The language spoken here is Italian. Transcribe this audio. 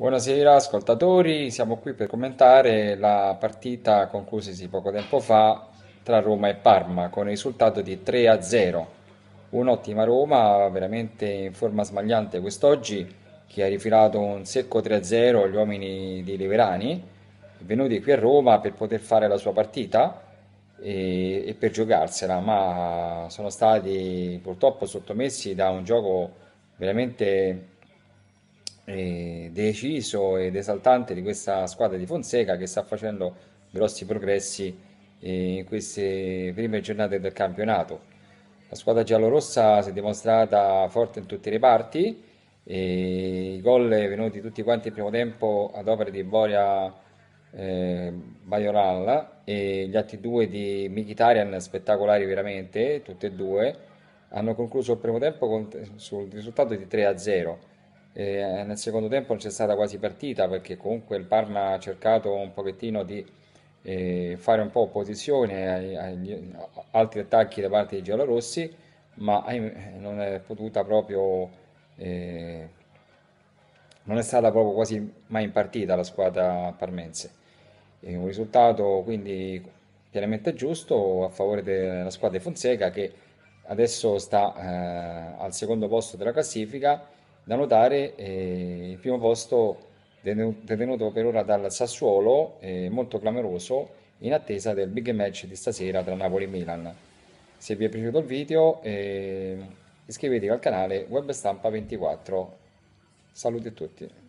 Buonasera ascoltatori, siamo qui per commentare la partita conclusasi poco tempo fa tra Roma e Parma con il risultato di 3 a 0. Un'ottima Roma, veramente in forma smagliante quest'oggi, che ha rifilato un secco 3 a 0 agli uomini di Leverani, venuti qui a Roma per poter fare la sua partita e, e per giocarsela, ma sono stati purtroppo sottomessi da un gioco veramente eh, deciso ed esaltante di questa squadra di Fonseca che sta facendo grossi progressi eh, in queste prime giornate del campionato. La squadra giallorossa si è dimostrata forte in tutte le parti, e i gol venuti tutti quanti in primo tempo ad opera di Boria eh, Bajoral e gli altri due di Mkhitaryan spettacolari veramente, tutti e due, hanno concluso il primo tempo con, sul risultato di 3 0 e eh, nel secondo tempo non c'è stata quasi partita perché comunque il Parma ha cercato un pochettino di eh, fare un po' opposizione agli, agli altri attacchi da parte di Giallorossi, ma eh, non è potuta proprio... Eh, non è stata proprio quasi mai in partita la squadra parmense. E un risultato quindi pienamente giusto a favore della squadra di Fonseca che adesso sta eh, al secondo posto della classifica da notare eh, il primo posto detenuto per ora dal Sassuolo, eh, molto clamoroso, in attesa del big match di stasera tra Napoli e Milan. Se vi è piaciuto il video eh, iscrivetevi al canale Web Stampa 24. Saluti a tutti.